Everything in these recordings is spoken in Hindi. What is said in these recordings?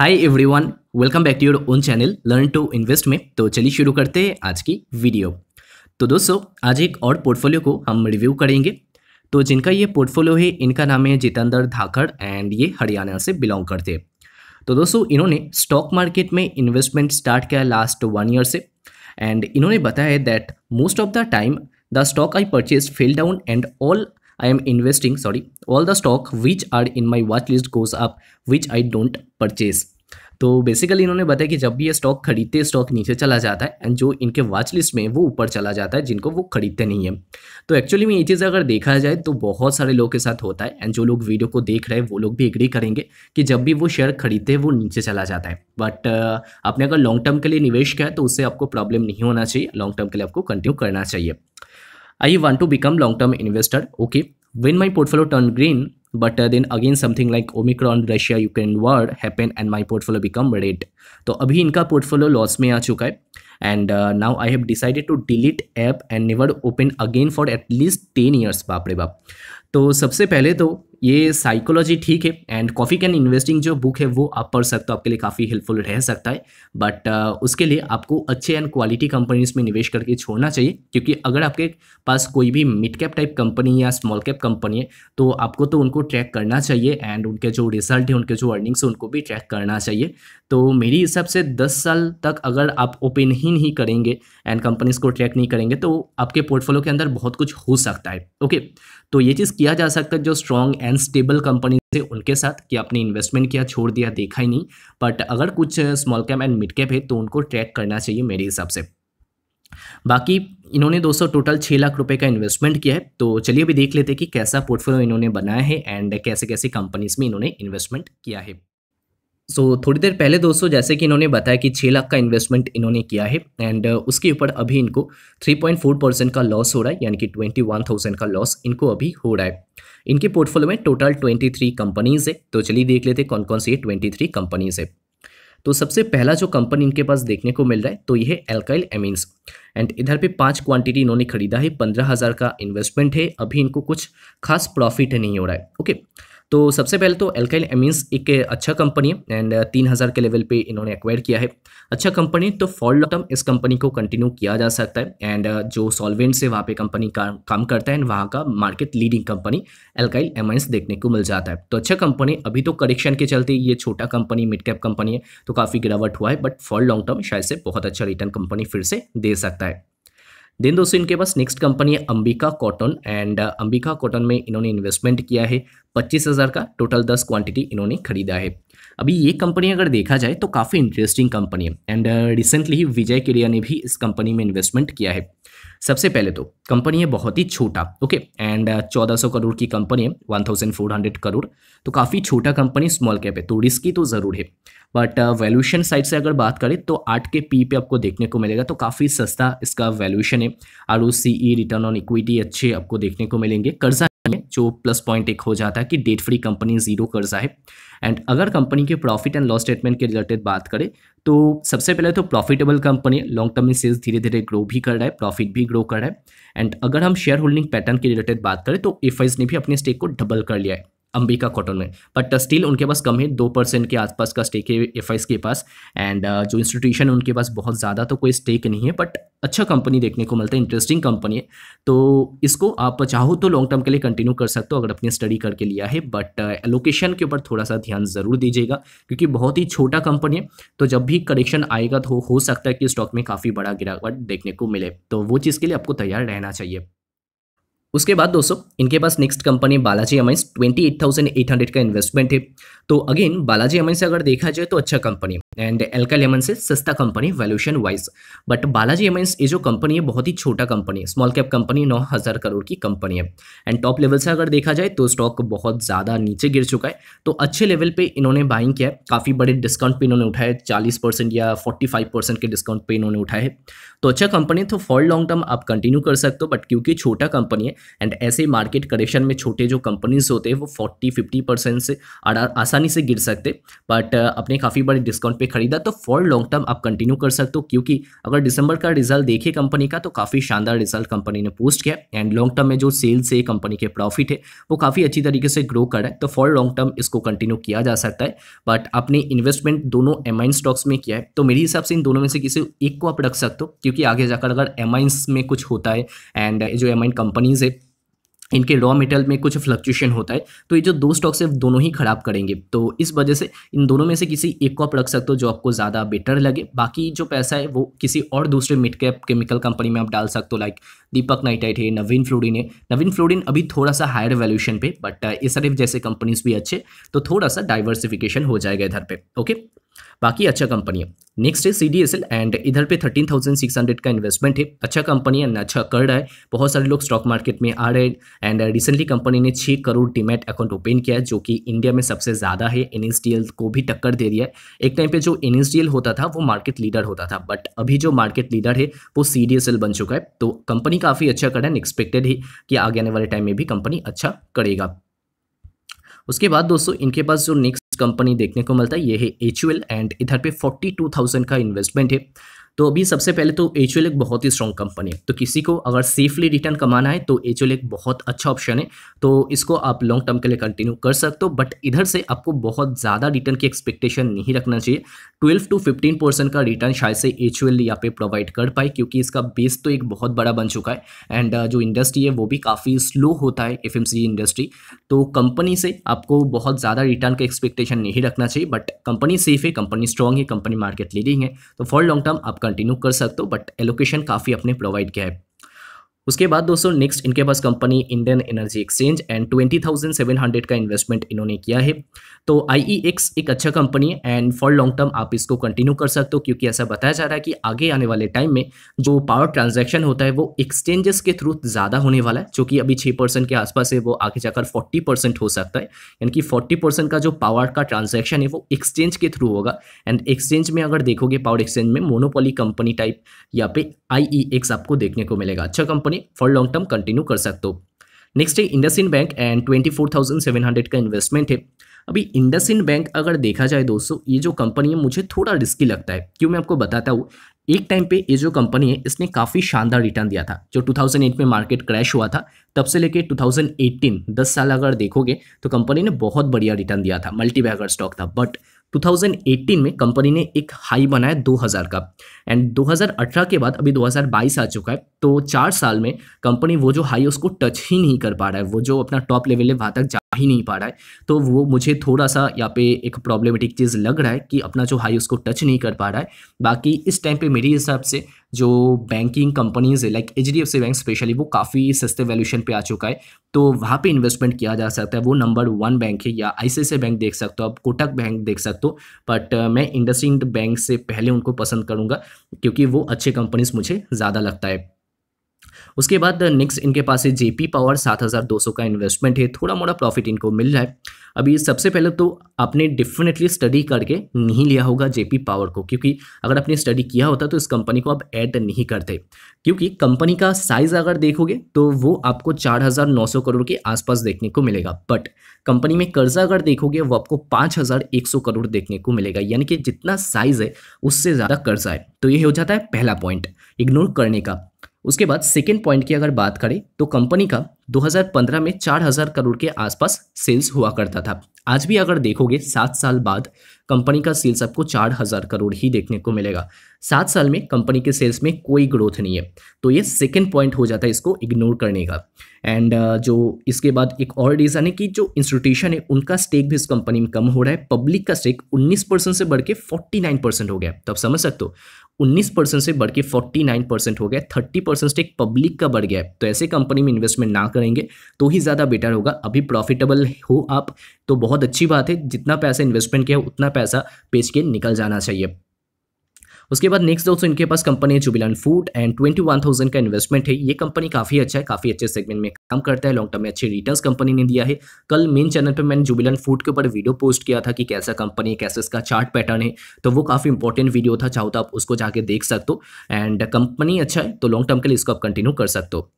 Hi everyone welcome back to your own channel learn to invest में तो चलिए शुरू करते हैं आज की वीडियो तो दोस्तों आज एक और पोर्टफोलियो को हम रिव्यू करेंगे तो जिनका ये पोर्टफोलियो है इनका नाम है जितेंद्र धाकड़ एंड ये हरियाणा से बिलोंग करते हैं तो दोस्तों इन्होंने स्टॉक मार्केट में इन्वेस्टमेंट स्टार्ट किया लास्ट वन ईयर से एंड इन्होंने बताया that most of the time the stock I purchase fell down and all I am investing, sorry, all the stock which are in my watch list goes up, which I don't purchase. तो बेसिकली इन्होंने बताया कि जब भी ये स्टॉक खरीदते स्टॉक नीचे चला जाता है एंड जो इनके वॉच लिस्ट में वो ऊपर चला जाता है जिनको वो खरीदते नहीं है तो एक्चुअली में ये चीज़ अगर देखा जाए तो बहुत सारे लोग के साथ होता है एंड जो लोग वीडियो को देख रहे हैं वो लोग भी एग्री करेंगे कि जब भी वो शेयर खरीदते हैं वो नीचे चला जाता है बट आपने अगर लॉन्ग टर्म के लिए निवेश किया है तो उससे आपको प्रॉब्लम नहीं होना चाहिए लॉन्ग टर्म के लिए आपको कंटिन्यू करना चाहिए I want to become long-term investor. Okay, when my portfolio turned green, but uh, then again something like Omicron, Russia, Ukraine war happened and my portfolio become red. तो abhi inka portfolio loss mein aa chuka hai and uh, now I have decided to delete app and never open again for at least 10 years. बाप रे बाप तो सबसे पहले तो ये साइकोलॉजी ठीक है एंड कॉफ़ी कैन इन्वेस्टिंग जो बुक है वो आप पढ़ सकते हो आपके लिए काफ़ी हेल्पफुल रह सकता है बट uh, उसके लिए आपको अच्छे एंड क्वालिटी कंपनीज में निवेश करके छोड़ना चाहिए क्योंकि अगर आपके पास कोई भी मिड कैप टाइप कंपनी या स्मॉल कैप कंपनी है तो आपको तो उनको ट्रैक करना चाहिए एंड उनके जो रिजल्ट है उनके जो अर्निंग्स है उनको भी ट्रैक करना चाहिए तो मेरे हिसाब से दस साल तक अगर आप ओपन ही नहीं करेंगे एंड कंपनीज को ट्रैक नहीं करेंगे तो आपके पोर्टफोलियो के अंदर बहुत कुछ हो सकता है ओके तो ये चीज़ किया जा सकता है जो स्ट्रॉन्ग एंड स्टेबल कंपनी से उनके साथ कि आपने इन्वेस्टमेंट किया छोड़ दिया देखा ही नहीं बट अगर कुछ small cap and mid cap है तो उनको ट्रैक करना चाहिए मेरे हिसाब से बाकी इन्होंने दोस्तों टोटल छः लाख रुपए का इन्वेस्टमेंट किया है तो चलिए अभी देख लेते हैं कि कैसा पोर्टफोलियो इन्होंने बनाया है एंड कैसे कैसे कंपनीज में इन्होंने इन्वेस्टमेंट किया है सो so, थोड़ी देर पहले दोस्तों जैसे कि इन्होंने बताया कि छः लाख का इन्वेस्टमेंट इन्होंने किया है एंड uh, उसके ऊपर अभी इनको 3.4 परसेंट का लॉस हो रहा है यानी कि 21,000 का लॉस इनको अभी हो रहा है इनके पोर्टफोलियो में टोटल 23 कंपनीज है तो चलिए देख लेते कौन कौन सी ये थ्री कंपनीज है तो सबसे पहला जो कंपनी इनके पास देखने को मिल रहा है तो ये है एल्काइल एमिन्स एंड इधर पे पांच क्वांटिटी इन्होंने खरीदा है पंद्रह हज़ार का इन्वेस्टमेंट है अभी इनको कुछ खास प्रॉफिट नहीं हो रहा है ओके okay? तो सबसे पहले तो एल्काइल एमीन्स एक अच्छा कंपनी है एंड uh, तीन हज़ार के लेवल पे इन्होंने एक्वायर किया है अच्छा कंपनी तो फॉर लॉन्ग टर्म इस कंपनी को कंटिन्यू किया जा सकता है एंड uh, जो सॉल्वेंट से वहाँ पे कंपनी का काम करता है एंड वहाँ का market leading company Alkyl Amines देखने को मिल जाता है तो अच्छा कंपनी अभी तो करेक्शन के चलते ये छोटा कंपनी मिड कैप कंपनी है तो काफ़ी गिरावट हुआ है बट फॉर लॉन्ग टर्म शायद से बहुत अच्छा रिटर्न कंपनी फिर से दे सकता है देन दोस्तों इनके पास नेक्स्ट कंपनी है Ambika cotton and uh, Ambika cotton में इन्होंने इन्वेस्टमेंट किया है पच्चीस हज़ार का टोटल दस क्वांटिटी इन्होंने खरीदा है अभी ये कंपनी अगर देखा जाए तो काफ़ी इंटरेस्टिंग कंपनी है एंड रिसेंटली uh, ही विजय केडिया ने भी इस कंपनी में इन्वेस्टमेंट किया है सबसे पहले तो कंपनी है बहुत ही छोटा ओके एंड uh, चौदह सौ करोड़ की कंपनी है one thousand four hundred crore तो काफ़ी छोटा कंपनी स्मॉल कैप है तो रिस्की तो ज़रूर है बट वैल्यूशन साइड से अगर बात करें तो आठ के पी पे आपको देखने को मिलेगा तो काफ़ी सस्ता इसका वैल्यूशन है आर रिटर्न ऑन इक्विटी अच्छे आपको देखने को मिलेंगे कर्जा जो प्लस पॉइंट एक हो जाता है कि डेट फ्री कंपनी जीरो कर्जा है एंड अगर कंपनी के प्रॉफिट एंड लॉस स्टेटमेंट के रिलेटेड बात करें तो सबसे पहले तो प्रॉफिटेबल कंपनी लॉन्ग टर्म में सेल्स धीरे धीरे ग्रो भी कर रहा है प्रॉफिट भी ग्रो कर रहा है एंड अगर हम शेयर होल्डिंग पैटर्न के रिलेटेड बात करें तो एफ ने भी अपने स्टेक को डबल कर लिया है अंबिका कॉटन में बट स्टिल उनके पास कम है दो परसेंट के आसपास का स्टेक है एफ के पास एंड uh, जो इंस्टीट्यूशन है उनके पास बहुत ज़्यादा तो कोई स्टेक नहीं है बट अच्छा कंपनी देखने को मिलता है इंटरेस्टिंग कंपनी है तो इसको आप चाहो तो लॉन्ग टर्म के लिए कंटिन्यू कर सकते हो अगर अपने स्टडी करके लिया है बट एलोकेशन uh, के ऊपर थोड़ा सा ध्यान ज़रूर दीजिएगा क्योंकि बहुत ही छोटा कंपनी है तो जब भी करेक्शन आएगा तो हो सकता है कि स्टॉक में काफ़ी बड़ा गिरावट देखने को मिले तो वो चीज़ के लिए आपको तैयार रहना चाहिए उसके बाद दोस्तों इनके पास next company Balaji amines hundred का इन्वेस्टमेंट है तो अगेन बालाजी अमाइंस अगर देखा जाए तो अच्छा कंपनी एंड एल्का लेमन से सस्ता company valuation wise but Balaji amines ये जो कंपनी है बहुत ही छोटा कंपनी है स्मॉल कैप कंपनी नौ हज़ार करोड़ की कंपनी है एंड टॉप लेवल से अगर देखा जाए तो स्टॉक बहुत ज़्यादा नीचे गिर चुका है तो अच्छे लेवल पर इन्होंने बाइंग किया है काफ़ी बड़े डिस्काउंट पर इन्होंने उठाए चालीस या फोर्टी के डिस्काउंट पर इन्होंने उठाए तो अच्छा कंपनी तो फॉर लॉन्ग टर्म आप कंटिन्यू कर सकते हो बट क्योंकि छोटा कंपनी है एंड ऐसे मार्केट करेक्शन में छोटे जो कंपनीज होते हैं वो फोर्टी फिफ्टी परसेंट से आसानी से गिर सकते बट uh, अपने काफ़ी बड़े डिस्काउंट पे खरीदा तो फॉर लॉन्ग टर्म आप कंटिन्यू कर सकते हो क्योंकि अगर दिसंबर का रिजल्ट देखे कंपनी का तो काफ़ी शानदार रिजल्ट कंपनी ने पोस्ट किया एंड लॉन्ग टर्म में जो सेल्स है कंपनी के प्रॉफिट है वो काफ़ी अच्छी तरीके से ग्रो कर रहा है तो फॉर लॉन्ग टर्म इसको कंटिन्यू किया जा सकता है बट आपने इन्वेस्टमेंट दोनों एम स्टॉक्स में किया है तो मेरे हिसाब से इन दोनों में से किसी एक को आप रख सकते हो क्योंकि आगे जाकर अगर एम में कुछ होता है एंड जो एम कंपनीज है इनके रॉ मेटल में कुछ फ्लक्चुएशन होता है तो ये जो दो स्टॉक्स है दोनों ही ख़राब करेंगे तो इस वजह से इन दोनों में से किसी एक को आप रख सकते हो जो आपको ज़्यादा बेटर लगे बाकी जो पैसा है वो किसी और दूसरे मिड कैप केमिकल कंपनी में आप डाल सकते हो लाइक दीपक नाइटाइट है नवीन फ्लोरिन है नवीन फ्लोरिन अभी थोड़ा सा हायर वैल्यूशन पे बट एस uh, जैसे कंपनीज भी अच्छे तो थोड़ा सा डाइवर्सिफिकेशन हो जाएगा इधर पर ओके बाकी अच्छा कंपनी है नेक्स्ट है सी एंड इधर पे 13,600 का इन्वेस्टमेंट है अच्छा कंपनी एंड अच्छा कर रहा है बहुत सारे लोग स्टॉक मार्केट में आ रहे हैं एंड रिसेंटली कंपनी ने 6 करोड़ डीमेट अकाउंट ओपन किया है जो कि इंडिया में सबसे ज़्यादा है एन को भी टक्कर दे दिया है एक टाइम पे जो एन होता था वो मार्केट लीडर होता था बट अभी जो मार्केट लीडर है वो सी बन चुका है तो कंपनी काफ़ी अच्छा कर रहा है एक्सपेक्टेड है कि आगे आने वाले टाइम में भी कंपनी अच्छा करेगा उसके बाद दोस्तों इनके पास जो नेक्स्ट कंपनी देखने को मिलता है ये है एच एंड इधर पे 42,000 का इन्वेस्टमेंट है तो अभी सबसे पहले तो एच एक बहुत ही स्ट्रॉन्ग कंपनी है तो किसी को अगर सेफली रिटर्न कमाना है तो एच एक बहुत अच्छा ऑप्शन है तो इसको आप लॉन्ग टर्म के लिए कंटिन्यू कर सकते हो बट इधर से आपको बहुत ज़्यादा रिटर्न की एक्सपेक्टेशन नहीं रखना चाहिए ट्वेल्व टू फिफ्टीन परसेंट का रिटर्न शायद से एच यहाँ पे प्रोवाइड कर पाए क्योंकि इसका बेस तो एक बहुत बड़ा बन चुका है एंड uh, जो इंडस्ट्री है वो भी काफ़ी स्लो होता है एफ इंडस्ट्री तो कंपनी से आपको बहुत ज़्यादा रिटर्न का एक्सपेक्टेशन नहीं रखना चाहिए बट कंपनी सेफ है कंपनी स्ट्रॉन्ग है कंपनी मार्केट लीडिंग है तो फॉर लॉन्ग टर्म आपका कंटिन्यू कर सकते हो बट एलोकेशन काफ़ी अपने प्रोवाइड किया है उसके बाद दोस्तों नेक्स्ट इनके पास company Indian energy exchange and twenty thousand seven hundred का इन्वेस्टमेंट इन्होंने किया है तो आई e एक अच्छा कंपनी है एंड फॉर लॉन्ग टर्म आप इसको कंटिन्यू कर सकते हो क्योंकि ऐसा बताया जा रहा है कि आगे आने वाले टाइम में जो पावर ट्रांजेक्शन होता है वो एक्सचेंजेस के थ्रू ज़्यादा होने वाला है जो कि अभी छः परसेंट के आसपास है वो आगे जाकर फोर्टी परसेंट हो सकता है यानी कि फोर्टी परसेंट का जो पावर का ट्रांजेक्शन है वो एक्सचेंज के थ्रू होगा एंड एक्सचेंज में अगर देखोगे पावर एक्सचेंज में मोनोपोली कंपनी टाइप या पे आई e आपको देखने को मिलेगा अच्छा company for long term continue कर सकते हो नेक्स्ट है Indus bank and twenty four thousand seven hundred का इन्वेस्टमेंट है अभी इंडस इंड बैंक अगर देखा जाए दोस्तों ये जो कंपनी है मुझे थोड़ा रिस्की लगता है क्यों मैं आपको बताता हूँ एक टाइम पे ये जो कंपनी है इसने काफ़ी शानदार रिटर्न दिया था जो 2008 में मार्केट क्रैश हुआ था तब से लेके 2018 10 साल अगर देखोगे तो कंपनी ने बहुत बढ़िया रिटर्न दिया था मल्टी बैगर स्टॉक था बट 2018 में कंपनी ने एक हाई बनाया 2000 का एंड 2018 के बाद अभी 2022 आ चुका है तो चार साल में कंपनी वो जो हाई उसको टच ही नहीं कर पा रहा है वो जो अपना टॉप लेवल है वहाँ तक जा ही नहीं पा रहा है तो वो मुझे थोड़ा सा यहाँ पे एक प्रॉब्लमेटिक चीज़ लग रहा है कि अपना जो हाई उसको टच नहीं कर पा रहा है बाकी इस टाइम पे मेरे हिसाब से जो बैंकिंग कंपनीज है like H D F C bank specially वो काफ़ी सस्ते वैल्यूशन पे आ चुका है तो वहाँ पे इन्वेस्टमेंट किया जा सकता है वो नंबर वन बैंक है या आई बैंक देख सकते हो आप कोटक बैंक देख सकते हो बट uh, मैं इंडसिंड बैंक से पहले उनको पसंद करूँगा क्योंकि वो अच्छे कंपनीज मुझे ज़्यादा लगता है उसके बाद नेक्स्ट इनके पास है जेपी पावर सात हज़ार दो सौ का इन्वेस्टमेंट है थोड़ा मोड़ा प्रॉफिट इनको मिल रहा है अभी सबसे पहले तो आपने डेफिनेटली स्टडी करके नहीं लिया होगा जेपी पावर को क्योंकि अगर आपने स्टडी किया होता तो इस कंपनी को आप ऐड नहीं करते क्योंकि कंपनी का साइज़ अगर देखोगे तो वो आपको सौ करोड़ के आसपास देखने को मिलेगा बट कंपनी में कर्जा अगर देखोगे वो आपको सौ करोड़ देखने को मिलेगा यानी कि जितना साइज़ है उससे ज़्यादा कर्जा है तो ये हो जाता है पहला पॉइंट इग्नोर करने का उसके बाद सेकेंड पॉइंट की अगर बात करें तो कंपनी का 2015 में 4000 करोड़ के आसपास सेल्स हुआ करता था आज भी अगर देखोगे सात साल बाद कंपनी का सेल्स आपको 4000 करोड़ ही देखने को मिलेगा सात साल में कंपनी के सेल्स में कोई ग्रोथ नहीं है तो ये सेकेंड पॉइंट हो जाता है इसको इग्नोर करने का एंड uh, जो इसके बाद एक और रीज़न है कि जो इंस्टीट्यूशन है उनका स्टेक भी इस कंपनी में कम हो रहा है पब्लिक का स्टेक उन्नीस से बढ़ के परसेंट हो गया तो आप समझ सकते हो 19 परसेंट से बढ़ के 49 परसेंट हो गया 30 परसेंट स्टेक पब्लिक का बढ़ गया है तो ऐसे कंपनी में इन्वेस्टमेंट ना करेंगे तो ही ज़्यादा बेटर होगा अभी प्रॉफिटेबल हो आप तो बहुत अच्छी बात है जितना पैसा इन्वेस्टमेंट किया उतना पैसा बेच के निकल जाना चाहिए उसके बाद नेक्स्ट दोस्तों इनके पास कंपनी है Jubilant food and twenty one thousand का इन्वेस्टमेंट है ये कंपनी काफी अच्छा है काफी अच्छे सेगमेंट में काम करता है लॉन्ग टर्म में अच्छे रिटर्न कंपनी ने दिया है कल मेन चैनल पर मैंने जुबिलन फूड के ऊपर वीडियो पोस्ट किया था कि कैसा कंपनी है कैसे इसका चार्ट पैटर्न है तो वो काफी इंपॉर्टेंट वीडियो था चाहो तो आप उसको जाके देख सकते हो एंड कंपनी अच्छा है तो लॉन्ग टर्म के लिए इसको आप कंटिन्यू कर सकते हो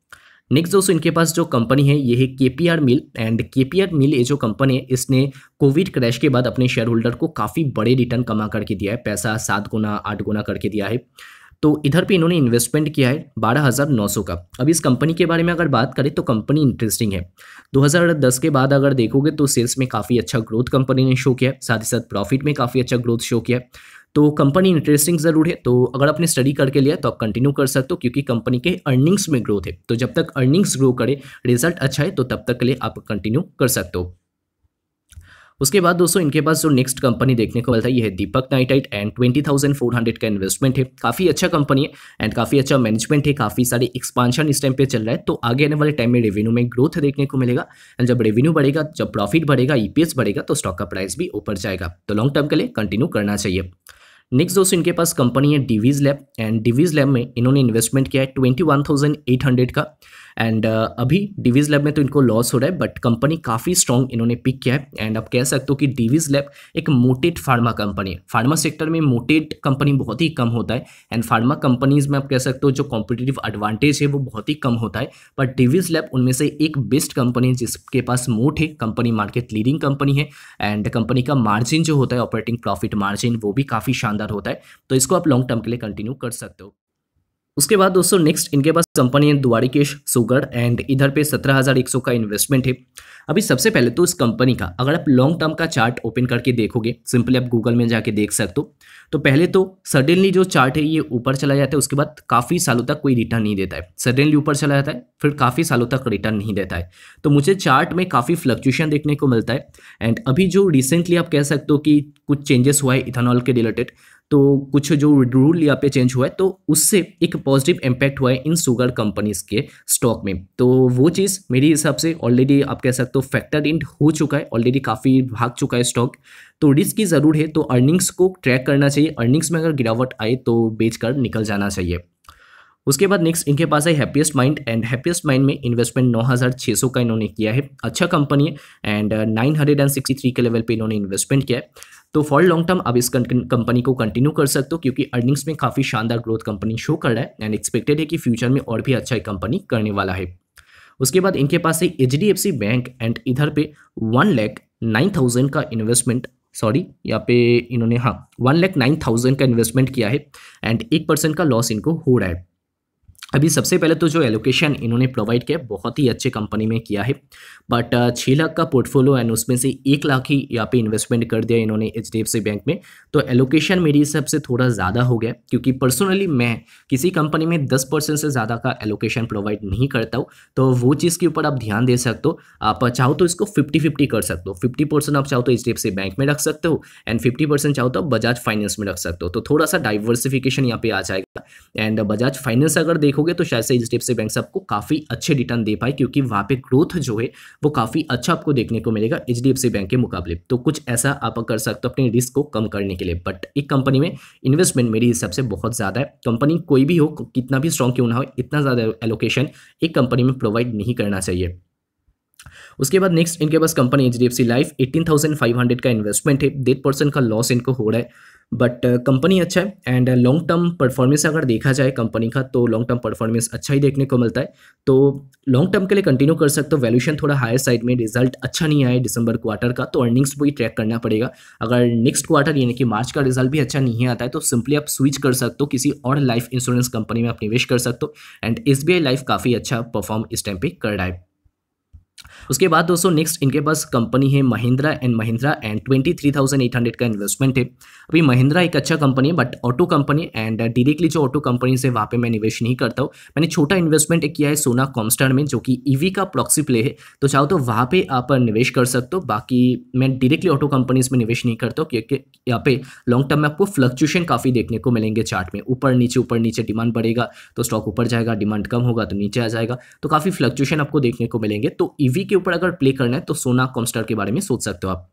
नेक्स्ट दोस्तों इनके पास जो कंपनी है ये है K P R mill and K P R mill ये जो कंपनी है इसने कोविड क्रैश के बाद अपने शेयर होल्डर को काफ़ी बड़े रिटर्न कमा करके दिया है पैसा सात गुना आठ गुना करके दिया है तो इधर पे इन्होंने इन्वेस्टमेंट किया है बारह हजार नौ सौ का अब इस कंपनी के बारे में अगर बात करें तो कंपनी इंटरेस्टिंग है दो हज़ार दस के बाद अगर देखोगे तो सेल्स में काफ़ी अच्छा ग्रोथ कंपनी ने शो किया साथ ही साथ प्रॉफिट में काफ़ी अच्छा ग्रोथ शो किया तो कंपनी इंटरेस्टिंग ज़रूर है तो अगर आपने स्टडी करके लिया तो आप कंटिन्यू कर सकते हो क्योंकि कंपनी के अर्निंग्स में ग्रोथ है तो जब तक अर्निंग्स ग्रो करे रिजल्ट अच्छा है तो तब तक के लिए आप कंटिन्यू कर सकते हो उसके बाद दोस्तों इनके पास जो नेक्स्ट कंपनी देखने को मिलता है यह है Deepak nitrite and twenty thousand four hundred का इन्वेस्टमेंट है काफ़ी अच्छा कंपनी है एंड काफ़ी अच्छा मैनेजमेंट है काफ़ी सारे एक्सपांशन इस टाइम पे चल रहा है तो आगे आने वाले टाइम में रेवेन्यू में ग्रोथ देखने को मिलेगा एंड जब रेवेन्यू बढ़ेगा जब प्रॉफिट बढ़ेगा ई e बढ़ेगा तो स्टॉक का प्राइस भी ऊपर जाएगा तो लॉन्ग टर्म के लिए कंटिन्यू करना चाहिए नेक्स्ट दोस्तों इनके पास कंपनी है Divi's lab and Divi's lab में इन्होंने इन्वेस्टमेंट किया है twenty one thousand eight hundred का एंड uh, अभी डिवीज लैब में तो इनको लॉस हो रहा है बट कंपनी काफ़ी स्ट्रॉन्ग इन्होंने पिक किया है एंड आप कह सकते हो कि डिवीज लैब एक मोटेड फार्मा कंपनी है फार्मा सेक्टर में मोटेड कंपनी बहुत ही कम होता है एंड फार्मा कंपनीज में आप कह सकते हो जो कॉम्पिटेटिव एडवांटेज है वो बहुत ही कम होता है बट डिवीज लैब उनमें से एक बेस्ट कंपनी जिसके पास मोट है कंपनी मार्केट लीडिंग कंपनी है एंड कंपनी का मार्जिन जो होता है ऑपरेटिंग प्रॉफिट मार्जिन वो भी काफ़ी शानदार होता है तो इसको आप लॉन्ग टर्म के लिए कंटिन्यू कर सकते हो उसके बाद दोस्तों नेक्स्ट इनके पास कंपनी है द्वारिकेश सुगर एंड इधर पे सत्रह हज़ार एक सौ का इन्वेस्टमेंट है अभी सबसे पहले तो इस कंपनी का अगर आप लॉन्ग टर्म का चार्ट ओपन करके देखोगे सिंपली आप गूगल में जाके देख सकते हो तो पहले तो सडनली जो चार्ट है ये ऊपर चला जाता है उसके बाद काफ़ी सालों तक कोई रिटर्न नहीं देता है सडनली ऊपर चला जाता है फिर काफ़ी सालों तक रिटर्न नहीं देता है तो मुझे चार्ट में काफ़ी फ्लक्चुएशन देखने को मिलता है एंड अभी जो रिसेंटली आप कह सकते हो कि कुछ चेंजेस हुआ है इथेनॉल के रिलेटेड तो कुछ जो रूल यहाँ पे चेंज हुआ है तो उससे एक पॉजिटिव इम्पैक्ट हुआ है इन सुगर कंपनीज के स्टॉक में तो वो चीज़ मेरे हिसाब से ऑलरेडी आप कह सकते हो फैक्टर इन हो चुका है ऑलरेडी काफ़ी भाग चुका है स्टॉक तो रिस्क की ज़रूर है तो अर्निंग्स को ट्रैक करना चाहिए अर्निंग्स में अगर गिरावट आए तो बेच कर निकल जाना चाहिए उसके बाद नेक्स्ट इनके पास है happiest mind and happiest mind में इन्वेस्टमेंट 9600 का इन्होंने किया है अच्छा कंपनी है एंड 963 के लेवल पे इन्होंने इन्वेस्टमेंट किया है तो फॉर लॉन्ग टर्म आप इस कंपनी को कंटिन्यू कर सकते हो क्योंकि अर्निंग्स में काफ़ी शानदार ग्रोथ कंपनी शो कर रहा है एंड एक्सपेक्टेड है कि फ्यूचर में और भी अच्छा कंपनी करने वाला है उसके बाद इनके पास है H D F C bank and इधर पे वन लैख नाइन थाउजेंड का इन्वेस्टमेंट सॉरी यहाँ पे इन्होंने हाँ वन लैख नाइन थाउजेंड का इन्वेस्टमेंट किया है एंड एक परसेंट का लॉस इनको हो रहा है अभी सबसे पहले तो जो एलोकेशन इन्होंने प्रोवाइड किया बहुत ही अच्छे कंपनी में किया है बट uh, छः लाख का पोर्टफोलियो एंड उसमें से एक लाख ही यहाँ पे इन्वेस्टमेंट कर दिया इन्होंने एच बैंक में तो एलोकेशन मेरे हिसाब से थोड़ा ज़्यादा हो गया क्योंकि पर्सनली मैं किसी कंपनी में दस परसेंट से ज़्यादा का एलोकेशन प्रोवाइड नहीं करता हूँ तो वो चीज़ के ऊपर आप ध्यान दे सकते हो आप चाहो तो इसको फिफ्टी फिफ्टी कर सकते हो फिफ्टी परसेंट आप चाहो तो एच बैंक में रख सकते हो एंड फिफ्टी परसेंट चाहो तो आप बजाज फाइनेंस में रख सकते हो तो थोड़ा सा डाइवर्सिफिकेशन यहाँ पे आ जाएगा एंड बजाज फाइनेंस अगर देखो देखोगे तो शायद से इस स्टेप से बैंक आपको काफ़ी अच्छे रिटर्न दे पाए क्योंकि वहाँ पे ग्रोथ जो है वो काफ़ी अच्छा आपको देखने को मिलेगा एच बैंक के मुकाबले तो कुछ ऐसा आप कर सकते हो अपने रिस्क को कम करने के लिए बट एक कंपनी में इन्वेस्टमेंट मेरे हिसाब से बहुत ज़्यादा है कंपनी कोई भी हो कितना भी स्ट्रॉन्ग क्यों ना हो इतना ज़्यादा एलोकेशन एक कंपनी में प्रोवाइड नहीं करना चाहिए उसके बाद नेक्स्ट इनके पास company H D F C life eighteen thousand five hundred का इन्वेस्टमेंट है डेट परसेंट का लॉस इनको हो रहा है बट कंपनी uh, अच्छा है एंड लॉन्ग टर्म परफॉर्मेंस अगर देखा जाए कंपनी का तो लॉन्ग टर्म परफॉर्मेंस अच्छा ही देखने को मिलता है तो लॉन्ग टर्म के लिए कंटिन्यू कर सकते हो वैल्यूशन थोड़ा हायर साइड में रिजल्ट अच्छा नहीं आया दिसंबर क्वार्टर का तो अर्निंग्स को ही ट्रैक करना पड़ेगा अगर नेक्स्ट क्वार्टर यानी कि मार्च का रिजल्ट भी अच्छा नहीं आता है तो सिंपली आप स्विच कर सकते हो किसी और लाइफ इंश्योरेंस कंपनी में आप निवेश कर सकते हो एंड एस लाइफ काफ़ी अच्छा परफॉर्म इस टाइम पर कर रहा है उसके बाद दोस्तों नेक्स्ट इनके पास कंपनी है Mahindra and Mahindra and twenty three thousand eight hundred का इन्वेस्टमेंट है अभी महिंद्रा एक अच्छा कंपनी है but auto company and directly जो ऑटो कंपनी से वहाँ पर मैं निवेश नहीं करता हूँ मैंने छोटा इन्वेस्टमेंट किया है सोना कॉमस्टार में जो कि ईवी e का प्रॉक्सी प्ले है तो चाहो तो वहाँ पर आप निवेश कर सकते हो बाकी मैं डायरेक्टली ऑटो कंपनीज में निवेश नहीं करता हूँ क्योंकि यहाँ पे लॉन्ग टर्म में आपको फ्लक्चुएशन काफ़ी देखने को मिलेंगे चार्ट में ऊपर नीचे ऊपर नीचे डिमांड बढ़ेगा तो स्टॉक ऊपर जाएगा डिमांड कम होगा तो नीचे आ जाएगा तो काफ़ी फ्लक्चुएशन आपको देखने को मिलेंगे तो ईवी e के ऊपर अगर प्ले करना है तो सोना कॉमस्टार के बारे में सोच सकते हो आप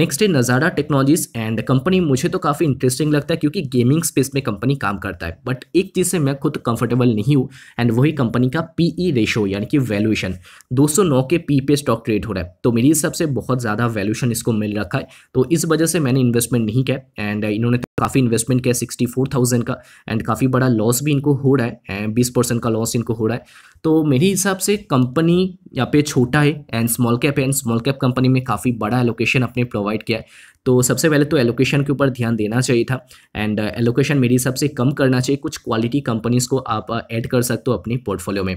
नेक्स्ट है नज़ारा टेक्नोलॉजीज एंड कंपनी मुझे तो काफ़ी इंटरेस्टिंग लगता है क्योंकि गेमिंग स्पेस में कंपनी काम करता है बट एक चीज़ से मैं खुद कंफर्टेबल नहीं हूँ एंड वही कंपनी का पी ई रेशो यानी कि वैल्यूएशन 209 के पी e पे स्टॉक ट्रेड हो रहा है तो मेरी हिसाब से बहुत ज़्यादा वैल्यूएशन इसको मिल रखा है तो इस वजह से मैंने इन्वेस्टमेंट नहीं किया एंड इन्होंने काफ़ी इन्वेस्टमेंट किया सिक्सटी फोर थाउजेंड का एंड काफ़ी बड़ा लॉस भी इनको हो रहा है एंड बीस परसेंट का लॉस इनको हो रहा है तो मेरे हिसाब से कंपनी यहाँ पे छोटा है एंड स्मॉल कैप है एंड स्मॉल कैप कंपनी में काफ़ी बड़ा एलोकेशन अपने प्रोवाइड किया है तो सबसे पहले तो एलोकेशन के ऊपर ध्यान देना चाहिए था एंड एलोकेशन uh, मेरे हिसाब से कम करना चाहिए कुछ क्वालिटी कंपनीज को आप ऐड uh, कर सकते हो अपनी पोर्टफोलियो में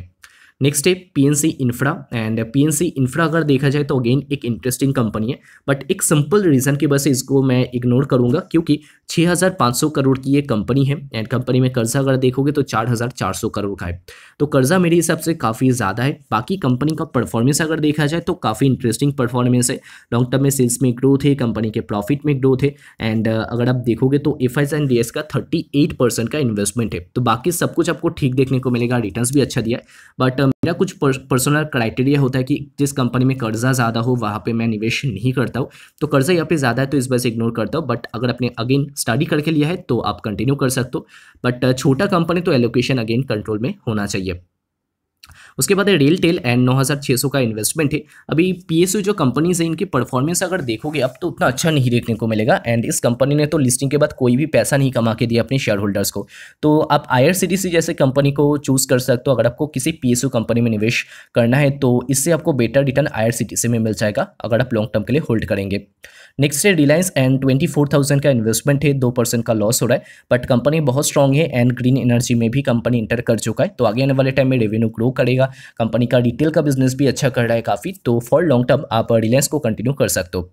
नेक्स्ट है PNC infra and PNC infra अगर देखा जाए तो अगेन एक इंटरेस्टिंग कंपनी है बट एक सिंपल रीज़न की वजह से इसको मैं इग्नोर करूंगा क्योंकि 6500 करोड़ की ये कंपनी है एंड कंपनी में कर्जा अगर देखोगे तो 4400 करोड़ का है तो कर्जा मेरे हिसाब से काफ़ी ज़्यादा है बाकी कंपनी का परफॉर्मेंस अगर देखा जाए तो काफ़ी इंटरेस्टिंग परफॉर्मेंस है लॉन्ग टर्म में सेल्स में ग्रोथ है कंपनी के प्रॉफिट में ग्रोथ है एंड uh, अगर आप देखोगे तो एफ एंड डी का थर्टी का इन्वेस्टमेंट है तो बाकी सब कुछ आपको ठीक देखने को मिलेगा रिटर्न भी अच्छा दिया है बट मेरा कुछ पर्सनल क्राइटेरिया होता है कि जिस कंपनी में कर्जा ज़्यादा हो वहाँ पे मैं निवेश नहीं करता हूँ तो कर्जा यहाँ पे ज़्यादा है तो इस वजह से इग्नोर करता हूँ बट अगर आपने अगेन स्टडी करके लिया है तो आप कंटिन्यू कर सकते हो बट छोटा कंपनी तो एलोकेशन अगेन कंट्रोल में होना चाहिए उसके बाद है रेल टेल एंड नौ का इन्वेस्टमेंट है अभी पी जो कंपनीज है इनकी परफॉर्मेंस अगर देखोगे अब तो उतना अच्छा नहीं देखने को मिलेगा एंड इस कंपनी ने तो लिस्टिंग के बाद कोई भी पैसा नहीं कमा के दिया अपने शेयर होल्डर्स को तो आप आई जैसे कंपनी को चूज़ कर सकते हो अगर आपको किसी पी कंपनी में निवेश करना है तो इससे आपको बेटर रिटर्न आई में मिल जाएगा अगर आप लॉन्ग टर्म के लिए होल्ड करेंगे नेक्स्ट है Reliance and twenty four thousand का इन्वेस्टमेंट है दो परसेंट का लॉस हो रहा है बट कंपनी बहुत स्ट्रॉग है एंड ग्रीन एनर्जी में भी कंपनी इंटर कर चुका है तो आगे आने वाले टाइम में रेवेन्यू ग्रो करेगा कंपनी का रिटेल का बिजनेस भी अच्छा कर रहा है काफ़ी तो फॉर लॉन्ग टर्म आप रिलायंस को कंटिन्यू कर सकते हो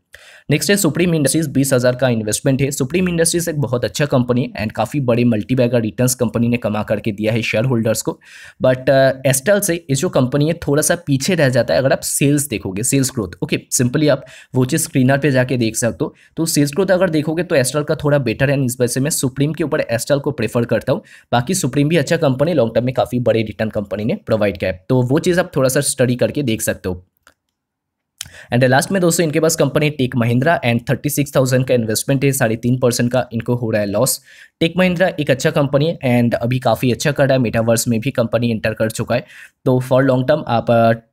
नेक्स्ट है सुप्रीम इंडस्ट्रीज बीस हज़ार का इन्वेस्टमेंट है सुप्रीम इंडस्ट्रीज एक बहुत अच्छा कंपनी है एंड काफ़ी बड़े मल्टीबैगर रिटर्न कंपनी ने कमा करके दिया है शेयर होल्डर्स को बट एस्टल uh, से ये जो कंपनी है थोड़ा सा पीछे रह जाता है अगर आप सेल्स देखोगे सेल्स ग्रोथ ओके सिंपली आप वो चीज़ स्क्रीनर पर जाके देख सकते हो तो सेल्स ग्रोथ अगर देखोगे तो एस्ट्रल का थोड़ा बेटर है इस वजह से मैं सुप्रीम के ऊपर एस्ट्रल को प्रेफर करता हूँ बाकी सुप्रीम भी अच्छा कंपनी लॉन्ग टर्म में काफ़ी बड़े रिटर्न कंपनी ने प्रोवाइड किया है तो वो चीज़ आप थोड़ा सा स्टडी करके देख सकते हो एंड लास्ट में दोस्तों इनके पास company tech Mahindra and thirty six thousand का इन्वेस्टमेंट है साढ़े तीन परसेंट का इनको हो रहा है लॉस टेक महिंद्रा एक अच्छा कंपनी है एंड अभी काफ़ी अच्छा कर रहा है मेटावर्स में भी कंपनी इंटर कर चुका है तो फॉर लॉन्ग टर्म आप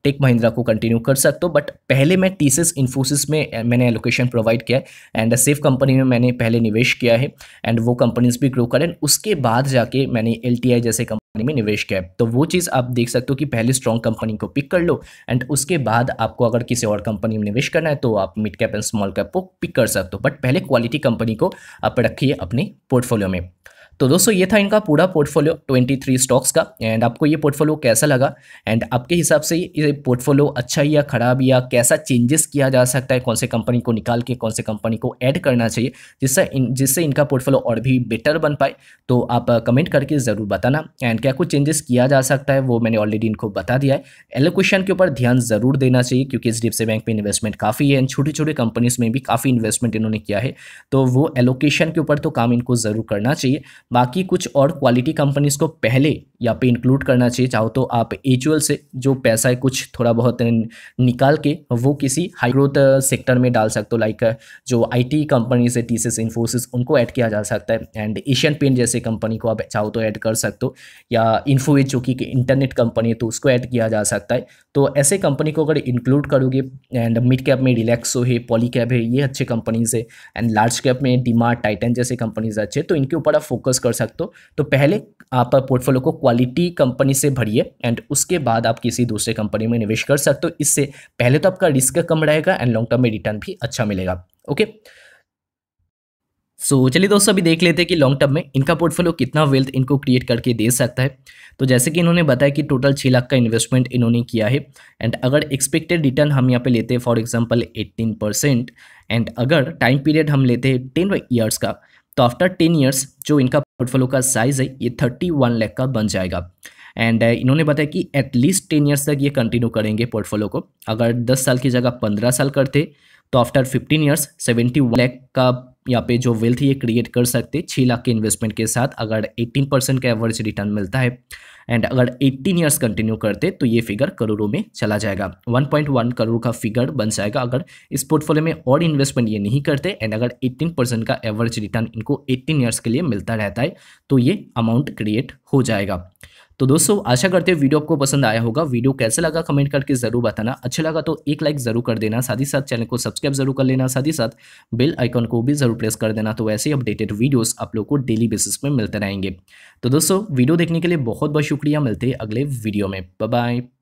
टेक महिंद्रा को कंटिन्यू कर सकते हो बट पहले मैं टीसीस इन्फोसिस में मैंने एलोकेशन प्रोवाइड किया है एंड सेफ कंपनी में मैंने पहले निवेश किया है एंड वो कंपनीज भी ग्रो करें उसके बाद जाके मैंने एल जैसे कंपनी में निवेश किया है तो वो चीज़ आप देख सकते हो कि पहले स्ट्रॉन्ग कंपनी को पिक कर लो एंड उसके बाद आपको अगर किसी और और कंपनी में निवेश करना है तो आप mid cap and small cap को पिक कर सकते हो बट पहले क्वालिटी कंपनी को आप रखिए अपने पोर्टफोलियो में तो दोस्तों ये था इनका पूरा पोर्टफोलियो 23 स्टॉक्स का एंड आपको ये पोर्टफोलियो कैसा लगा एंड आपके हिसाब से ये पोर्टफोलियो अच्छा या ख़राब या कैसा चेंजेस किया जा सकता है कौन से कंपनी को निकाल के कौन से कंपनी को ऐड करना चाहिए जिससे इन जिससे इनका पोर्टफोलियो और भी बेटर बन पाए तो आप कमेंट करके ज़रूर बताना एंड क्या कुछ चेंजेस किया जा सकता है वो मैंने ऑलरेडी इनको बता दिया है एलोक्वेशन के ऊपर ध्यान ज़रूर देना चाहिए क्योंकि एच डिप्से बैंक में इन्वेस्टमेंट काफ़ी है एंड छोटी छोटी कंपनीज़ में भी काफ़ी इन्वेस्टमेंट इन्होंने किया है तो वो एलोकेशन के ऊपर तो काम इनको ज़रूर करना चाहिए बाकी कुछ और क्वालिटी कंपनीज़ को पहले यहाँ पे इंक्लूड करना चाहिए चाहो तो आप एचुअल से जो पैसा है कुछ थोड़ा बहुत निकाल के वो किसी हाई ग्रोथ सेक्टर में डाल सकते हो लाइक uh, जो आईटी कंपनीज है टी सी इन्फोसिस उनको ऐड किया जा सकता है एंड एशियन पेंट जैसे कंपनी को आप चाहो तो ऐड कर सकते हो या इन्फोवेज जो कि इंटरनेट कंपनी है तो उसको ऐड किया जा सकता है तो ऐसे कंपनी को अगर इंक्लूड करोगे एंड मिड कैप में रिलैक्सो है पॉली कैप है ये अच्छे कंपनीज है एंड लार्ज कैप में डिमार्ट टाइटन जैसे कंपनीज अच्छे तो इनके ऊपर आप फोकस कर सकते हो तो पहले आप पोर्टफोलियो को क्वालिटी कंपनी से भरिए एंड उसके बाद आप किसी दूसरे कंपनी में निवेश कर सकते हो इससे पहले तो आपका रिस्क कम रहेगा एंड लॉन्ग टर्म में रिटर्न भी अच्छा मिलेगा ओके okay? सो so, चलिए दोस्तों अभी देख लेते हैं कि लॉन्ग टर्म में इनका पोर्टफोलियो कितना वेल्थ इनको क्रिएट करके दे सकता है तो जैसे कि इन्होंने बताया कि टोटल छः लाख का इन्वेस्टमेंट इन्होंने किया है एंड अगर एक्सपेक्टेड रिटर्न हम यहाँ पे लेते हैं फॉर एग्जांपल 18 परसेंट एंड अगर टाइम पीरियड हम लेते हैं टेन ईयर्स का तो आफ्टर टेन ईयर्स जो इनका पोर्टफोलियो का साइज़ है ये थर्टी वन का बन जाएगा एंड uh, इन्होंने बताया कि एटलीस्ट टेन ईयर्स तक ये कंटिन्यू करेंगे पोर्टफोलियो को अगर दस साल की जगह पंद्रह साल करते तो after fifteen years seventy lakh का यहाँ पे जो वेल्थ ये क्रिएट कर सकते छः लाख के इन्वेस्टमेंट के साथ अगर एटीन परसेंट का एवरेज रिटर्न मिलता है एंड अगर एट्टीन इयर्स कंटिन्यू करते तो ये फिगर करोड़ों में चला जाएगा वन पॉइंट वन करोड़ का फिगर बन जाएगा अगर इस पोर्टफोलियो में और इन्वेस्टमेंट ये नहीं करते एंड अगर एटीन परसेंट का एवरेज रिटर्न इनको एट्टीन ईयर्स के लिए मिलता रहता है तो ये अमाउंट क्रिएट हो जाएगा तो दोस्तों आशा करते हैं वीडियो आपको पसंद आया होगा वीडियो कैसे लगा कमेंट करके जरूर बताना अच्छा लगा तो एक लाइक जरूर कर देना साथ ही साथ चैनल को सब्सक्राइब जरूर कर लेना साथ ही साथ बेल आइकॉन को भी जरूर प्रेस कर देना तो ऐसे ही अपडेटेड वीडियोस आप लोग को डेली बेसिस में मिलते रहेंगे तो दोस्तों वीडियो देखने के लिए बहुत बहुत शुक्रिया मिलते हैं अगले वीडियो में बाय